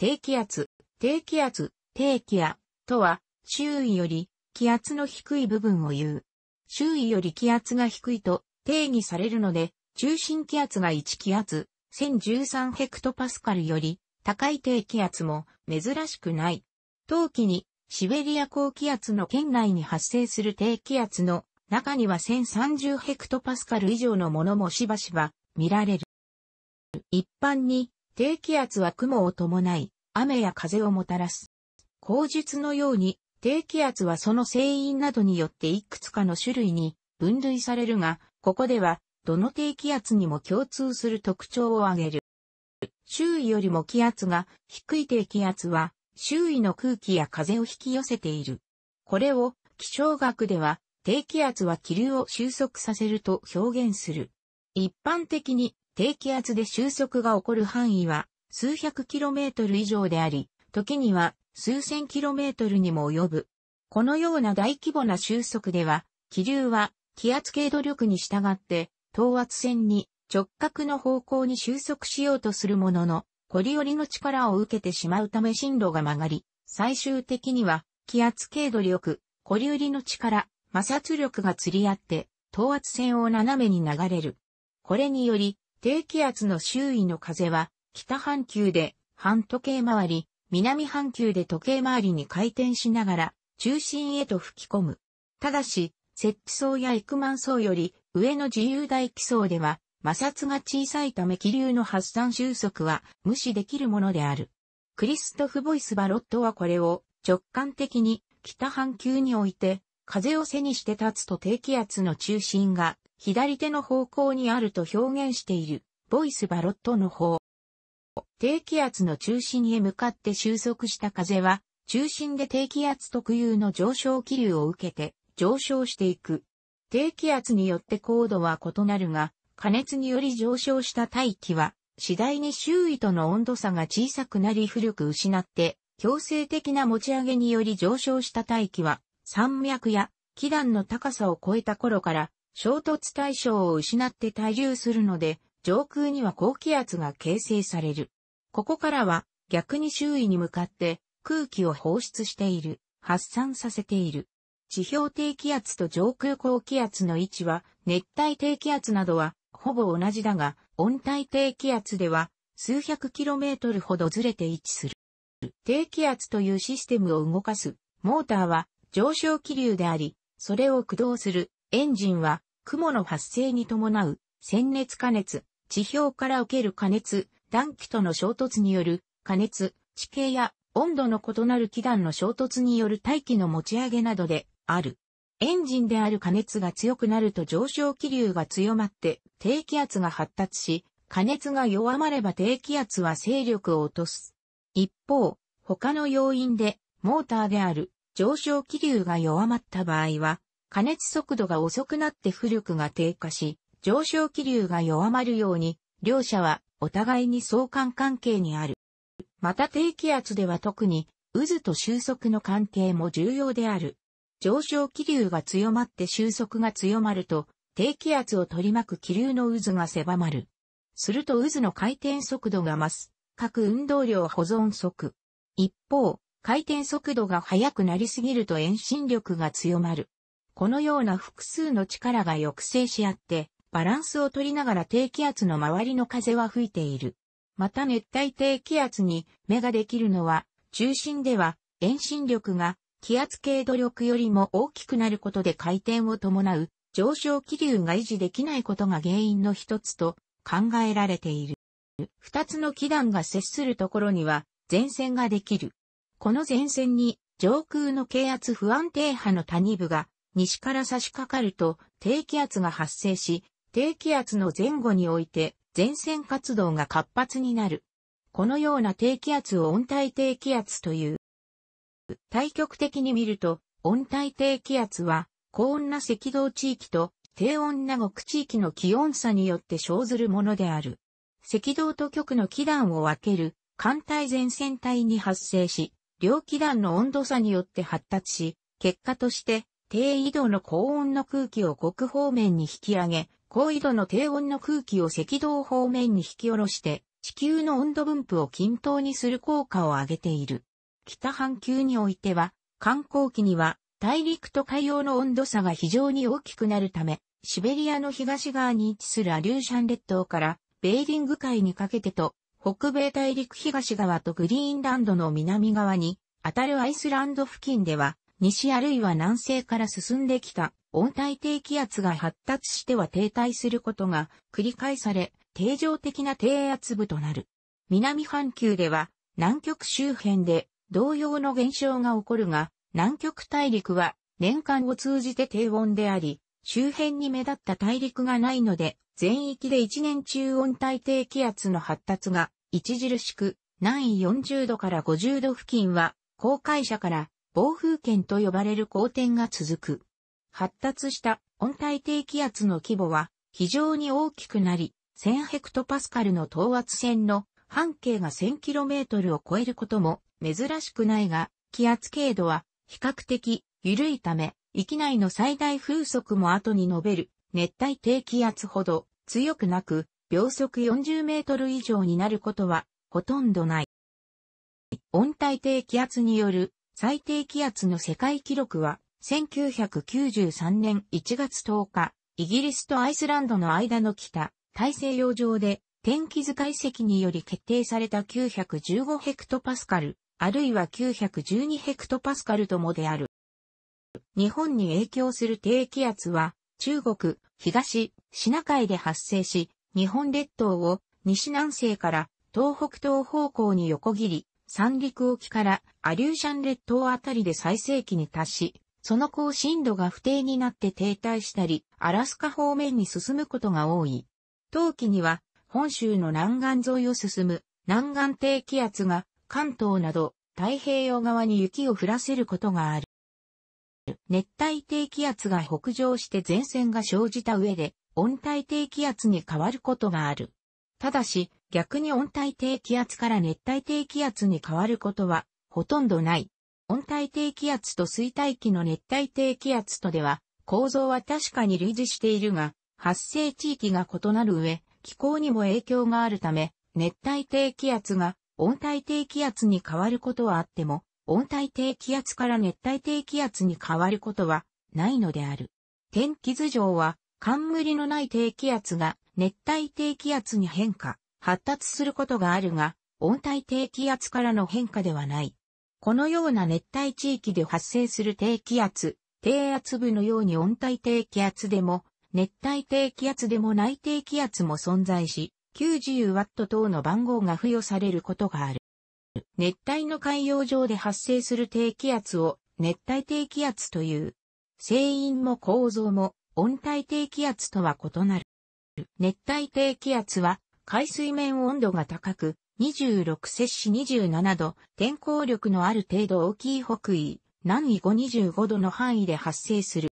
低気圧、低気圧、低気圧とは、周囲より気圧の低い部分を言う。周囲より気圧が低いと定義されるので、中心気圧が1気圧、1013ヘクトパスカルより高い低気圧も珍しくない。冬季にシベリア高気圧の圏内に発生する低気圧の中には1030ヘクトパスカル以上のものもしばしば見られる。一般に低気圧は雲を伴い、雨や風をもたらす。口述のように、低気圧はその成因などによっていくつかの種類に分類されるが、ここでは、どの低気圧にも共通する特徴を挙げる。周囲よりも気圧が低い低気圧は、周囲の空気や風を引き寄せている。これを、気象学では、低気圧は気流を収束させると表現する。一般的に低気圧で収束が起こる範囲は数百キロメートル以上であり、時には数千キロメートルにも及ぶ。このような大規模な収束では、気流は気圧系努力に従って等圧線に直角の方向に収束しようとするものの、コりオりの力を受けてしまうため進路が曲がり、最終的には気圧系努力、コりオりの力、摩擦力が釣り合って、等圧線を斜めに流れる。これにより、低気圧の周囲の風は、北半球で半時計回り、南半球で時計回りに回転しながら、中心へと吹き込む。ただし、雪地層や幾万層より上の自由大気層では、摩擦が小さいため気流の発散収束は無視できるものである。クリストフ・ボイス・バロットはこれを直感的に北半球において風を背にして立つと低気圧の中心が左手の方向にあると表現している、ボイスバロットの方。低気圧の中心へ向かって収束した風は、中心で低気圧特有の上昇気流を受けて上昇していく。低気圧によって高度は異なるが、加熱により上昇した大気は、次第に周囲との温度差が小さくなり古く失って、強制的な持ち上げにより上昇した大気は、山脈や気団の高さを超えた頃から衝突対象を失って滞留するので、上空には高気圧が形成される。ここからは逆に周囲に向かって空気を放出している、発散させている。地表低気圧と上空高気圧の位置は熱帯低気圧などはほぼ同じだが、温帯低気圧では数百キロメートルほどずれて位置する。低気圧というシステムを動かすモーターは上昇気流であり、それを駆動するエンジンは、雲の発生に伴う、潜熱加熱、地表から受ける加熱、暖気との衝突による、加熱、地形や温度の異なる気団の衝突による大気の持ち上げなどである。エンジンである加熱が強くなると上昇気流が強まって低気圧が発達し、加熱が弱まれば低気圧は勢力を落とす。一方、他の要因でモーターである上昇気流が弱まった場合は加熱速度が遅くなって浮力が低下し、上昇気流が弱まるように、両者はお互いに相関関係にある。また低気圧では特に渦と収束の関係も重要である。上昇気流が強まって収束が強まると、低気圧を取り巻く気流の渦が狭まる。すると渦の回転速度が増す。各運動量保存速。一方、回転速度が速くなりすぎると遠心力が強まる。このような複数の力が抑制し合って、バランスを取りながら低気圧の周りの風は吹いている。また熱帯低気圧に目ができるのは、中心では遠心力が気圧系努力よりも大きくなることで回転を伴う上昇気流が維持できないことが原因の一つと考えられている。二つの気団が接するところには前線ができる。この前線に上空の気圧不安定波の谷部が西から差し掛かると低気圧が発生し、低気圧の前後において前線活動が活発になる。このような低気圧を温帯低気圧という。対極的に見ると、温帯低気圧は高温な赤道地域と低温な極地域の気温差によって生ずるものである。赤道と極の気団を分ける寒帯前線帯に発生し、両気団の温度差によって発達し、結果として低緯度の高温の空気を極方面に引き上げ、高緯度の低温の空気を赤道方面に引き下ろして、地球の温度分布を均等にする効果を上げている。北半球においては、観光期には大陸と海洋の温度差が非常に大きくなるため、シベリアの東側に位置するアリューシャン列島からベーリング海にかけてと、北米大陸東側とグリーンランドの南側に、当たるアイスランド付近では、西あるいは南西から進んできた温帯低気圧が発達しては停滞することが繰り返され、定常的な低圧部となる。南半球では南極周辺で同様の現象が起こるが、南極大陸は年間を通じて低温であり、周辺に目立った大陸がないので、全域で一年中温帯低気圧の発達が著しく、南緯40度から50度付近は、高海者から暴風圏と呼ばれる荒天が続く。発達した温帯低気圧の規模は非常に大きくなり、1000ヘクトパスカルの等圧線の半径が1 0 0 0トルを超えることも珍しくないが、気圧経度は比較的緩いため、域内の最大風速も後に述べる熱帯低気圧ほど強くなく、秒速40メートル以上になることはほとんどない。温帯低気圧による最低気圧の世界記録は、1993年1月10日、イギリスとアイスランドの間の北、大西洋上で、天気図解析により決定された915ヘクトパスカル、あるいは912ヘクトパスカルともである。日本に影響する低気圧は、中国、東、シナ海で発生し、日本列島を西南西から東北東方向に横切り、三陸沖からアリューシャン列島あたりで最盛期に達し、その後進路が不定になって停滞したり、アラスカ方面に進むことが多い。冬季には本州の南岸沿いを進む南岸低気圧が関東など太平洋側に雪を降らせることがある。熱帯低気圧が北上して前線が生じた上で温帯低気圧に変わることがある。ただし、逆に温帯低気圧から熱帯低気圧に変わることはほとんどない。温帯低気圧と衰退期の熱帯低気圧とでは構造は確かに類似しているが、発生地域が異なる上、気候にも影響があるため、熱帯低気圧が温帯低気圧に変わることはあっても、温帯低気圧から熱帯低気圧に変わることはないのである。天気図上は、冠のない低気圧が熱帯低気圧に変化。発達することがあるが、温帯低気圧からの変化ではない。このような熱帯地域で発生する低気圧、低圧部のように温帯低気圧でも、熱帯低気圧でも内低気圧も存在し、90W 等の番号が付与されることがある。熱帯の海洋上で発生する低気圧を熱帯低気圧という。成因も構造も温帯低気圧とは異なる。熱帯低気圧は海水面温度が高く、26摂氏27度、天候力のある程度大きい北緯、南緯5 25度の範囲で発生する。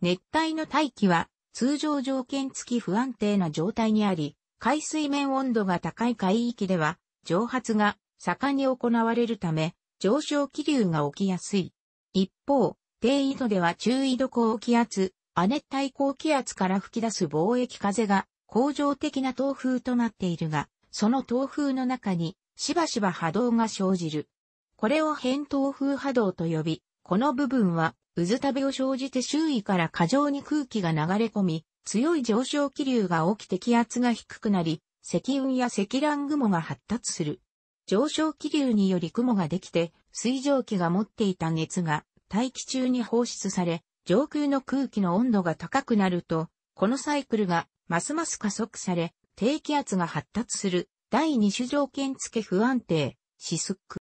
熱帯の大気は通常条件付き不安定な状態にあり、海水面温度が高い海域では蒸発が盛んに行われるため上昇気流が起きやすい。一方、低緯度では中緯度高気圧、亜熱帯高気圧から吹き出す貿易風が恒常的な東風となっているが、その東風の中にしばしば波動が生じる。これを変東風波動と呼び、この部分は、渦旅を生じて周囲から過剰に空気が流れ込み、強い上昇気流が起きて気圧が低くなり、積雲や積乱雲が発達する。上昇気流により雲ができて、水蒸気が持っていた熱が大気中に放出され、上空の空気の温度が高くなると、このサイクルがますます加速され、低気圧が発達する第二種条件付け不安定、シスック。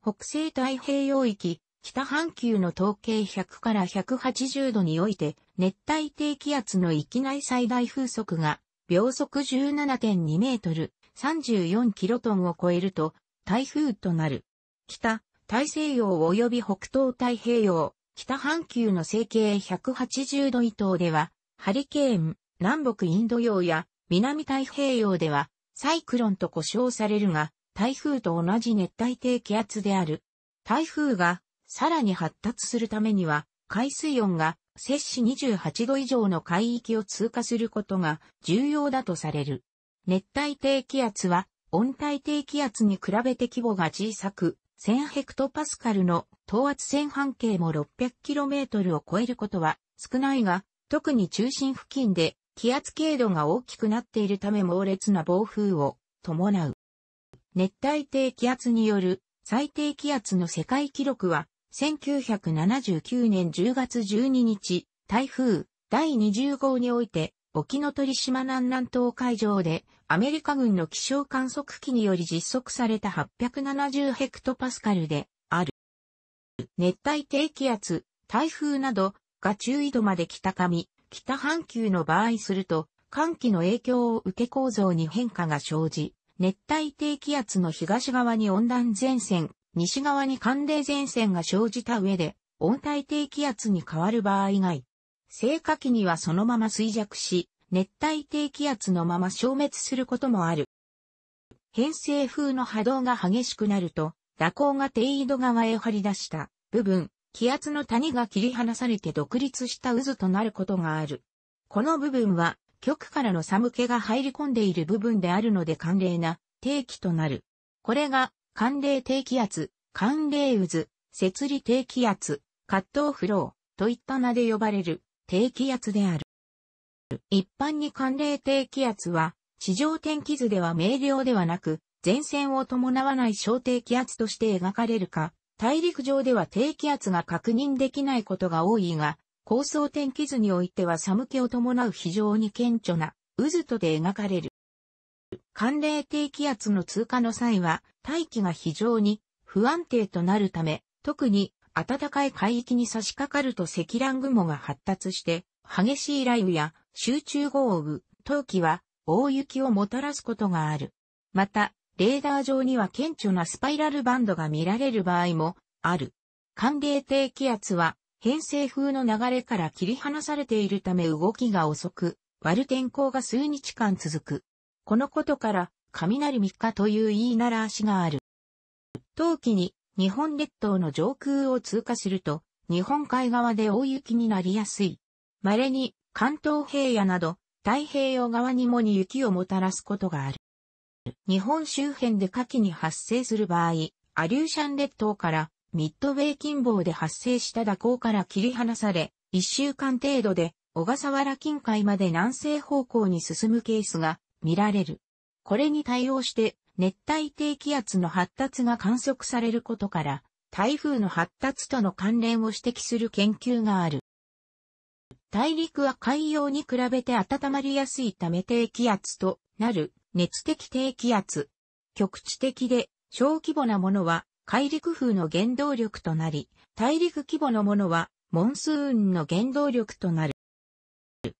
北西太平洋域、北半球の統計100から180度において、熱帯低気圧の域内最大風速が、秒速17.2メートル、34キロトンを超えると、台風となる。北、大西洋及び北東太平洋、北半球の西経180度以東では、ハリケーン、南北インド洋や南太平洋ではサイクロンと呼称されるが、台風と同じ熱帯低気圧である。台風がさらに発達するためには、海水温が摂氏28度以上の海域を通過することが重要だとされる。熱帯低気圧は温帯低気圧に比べて規模が小さく、1000ヘクトパスカルの等圧線半径も 600km を超えることは少ないが、特に中心付近で気圧経度が大きくなっているため猛烈な暴風を伴う。熱帯低気圧による最低気圧の世界記録は、1979年10月12日、台風第20号において、沖ノ鳥島南南東海上で、アメリカ軍の気象観測機により実測された870ヘクトパスカルで、ある。熱帯低気圧、台風などが注意度まで北上、北半球の場合すると、寒気の影響を受け構造に変化が生じ、熱帯低気圧の東側に温暖前線、西側に寒冷前線が生じた上で、温帯低気圧に変わる場合以外、成果期にはそのまま衰弱し、熱帯低気圧のまま消滅することもある。偏西風の波動が激しくなると、蛇行が低緯度側へ張り出した部分、気圧の谷が切り離されて独立した渦となることがある。この部分は極からの寒気が入り込んでいる部分であるので寒冷な低気となる。これが寒冷低気圧、寒冷渦、摂理低気圧、葛藤フローといった名で呼ばれる低気圧である。一般に寒冷低気圧は地上天気図では明瞭ではなく前線を伴わない小低気圧として描かれるか大陸上では低気圧が確認できないことが多いが、高層天気図においては寒気を伴う非常に顕著な渦とで描かれる。寒冷低気圧の通過の際は、大気が非常に不安定となるため、特に暖かい海域に差し掛かると積乱雲が発達して、激しい雷雨や集中豪雨、冬季は大雪をもたらすことがある。また、レーダー上には顕著なスパイラルバンドが見られる場合もある。寒冷低気圧は偏西風の流れから切り離されているため動きが遅く、割る天候が数日間続く。このことから、雷3日という言いなら足がある。冬季に日本列島の上空を通過すると、日本海側で大雪になりやすい。稀に関東平野など太平洋側にもに雪をもたらすことがある。日本周辺で夏季に発生する場合、アリューシャン列島からミッドウェー近傍で発生した蛇行から切り離され、一週間程度で小笠原近海まで南西方向に進むケースが見られる。これに対応して熱帯低気圧の発達が観測されることから、台風の発達との関連を指摘する研究がある。大陸は海洋に比べて温まりやすいため低気圧となる熱的低気圧。局地的で小規模なものは海陸風の原動力となり、大陸規模のものはモンスーンの原動力となる。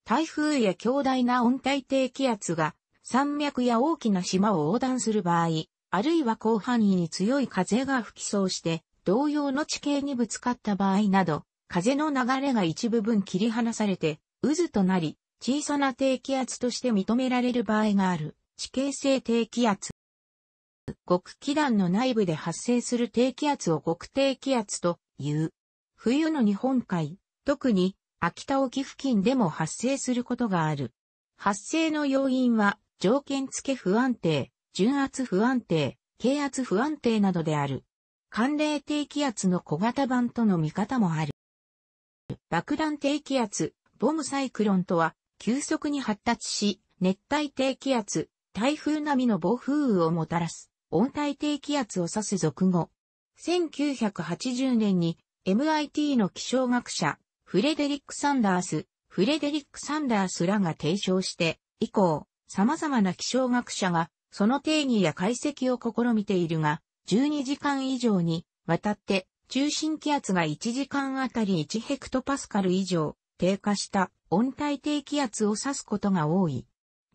台風や強大な温帯低気圧が山脈や大きな島を横断する場合、あるいは広範囲に強い風が吹きそうして同様の地形にぶつかった場合など、風の流れが一部分切り離されて渦となり、小さな低気圧として認められる場合がある。地形性低気圧。極気団の内部で発生する低気圧を極低気圧という。冬の日本海、特に秋田沖付近でも発生することがある。発生の要因は条件付け不安定、純圧不安定、軽圧不安定などである。寒冷低気圧の小型版との見方もある。爆弾低気圧、ボムサイクロンとは、急速に発達し、熱帯低気圧、台風並みの暴風雨をもたらす、温帯低気圧を指す俗語。1980年に MIT の気象学者、フレデリック・サンダース、フレデリック・サンダースらが提唱して、以降、様々な気象学者が、その定義や解析を試みているが、12時間以上にわたって中心気圧が1時間あたり1ヘクトパスカル以上低下した温帯低気圧を指すことが多い。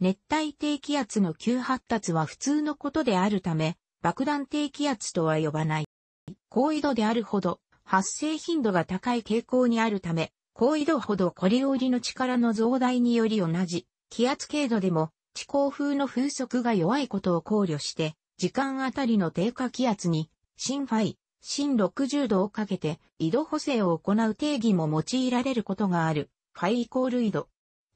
熱帯低気圧の急発達は普通のことであるため、爆弾低気圧とは呼ばない。高緯度であるほど、発生頻度が高い傾向にあるため、高緯度ほどコリオリの力の増大により同じ気圧経度でも地高風の風速が弱いことを考慮して、時間あたりの低下気圧に、新ファイ、新60度をかけて、緯度補正を行う定義も用いられることがある。ファイイコール緯度。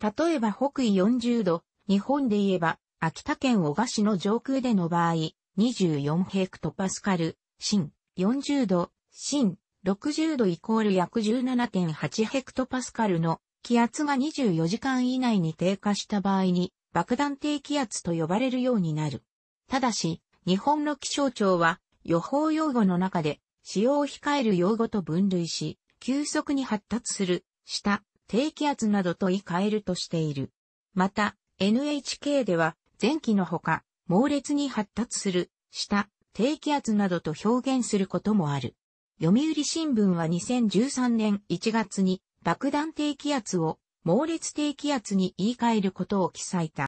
例えば北緯40度、日本で言えば、秋田県小賀市の上空での場合、24ヘクトパスカル、新40度、新60度イコール約17.8ヘクトパスカルの気圧が24時間以内に低下した場合に爆弾低気圧と呼ばれるようになる。ただし、日本の気象庁は予報用語の中で使用を控える用語と分類し、急速に発達する、下、低気圧などと言い換えるとしている。また、NHK では、前期のほか、猛烈に発達する、下、低気圧などと表現することもある。読売新聞は2013年1月に、爆弾低気圧を、猛烈低気圧に言い換えることを記載た。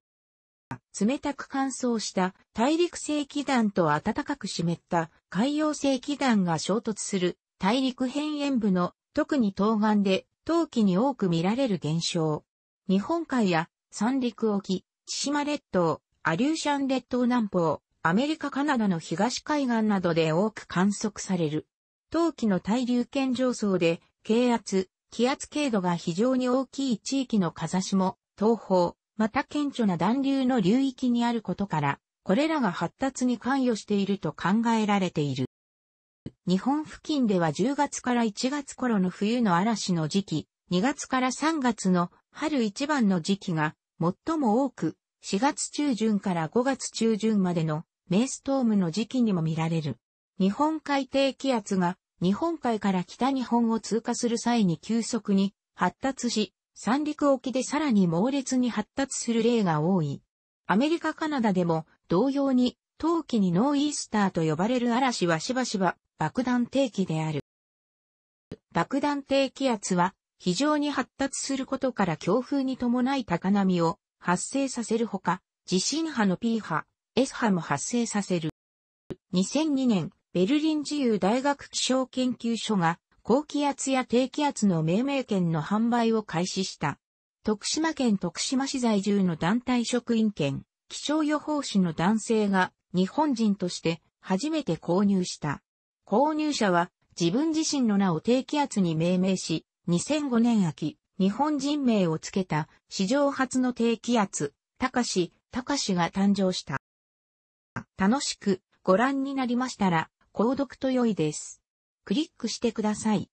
冷たく乾燥した大陸性気団と暖かく湿った海洋性気団が衝突する大陸辺縁部の特に東岸で冬季に多く見られる現象。日本海や三陸沖、千島列島、アリューシャン列島南方、アメリカカナダの東海岸などで多く観測される。冬季の対流圏上層で、軽圧、気圧経度が非常に大きい地域の風下、東方、また顕著な暖流の流域にあることから、これらが発達に関与していると考えられている。日本付近では10月から1月頃の冬の嵐の時期、2月から3月の春一番の時期が最も多く、4月中旬から5月中旬までのメイストームの時期にも見られる。日本海低気圧が日本海から北日本を通過する際に急速に発達し、三陸沖でさらに猛烈に発達する例が多い。アメリカカナダでも同様に冬季にノーイースターと呼ばれる嵐はしばしば爆弾低気である。爆弾低気圧は非常に発達することから強風に伴い高波を発生させるほか、地震波の P 波、S 波も発生させる。2002年、ベルリン自由大学気象研究所が高気圧や低気圧の命名権の販売を開始した。徳島県徳島市在住の団体職員権、気象予報士の男性が日本人として初めて購入した。購入者は自分自身の名を低気圧に命名し、2005年秋、日本人名をつけた史上初の低気圧、高し、高しが誕生した。楽しくご覧になりましたら、購読と良いです。クリックしてください。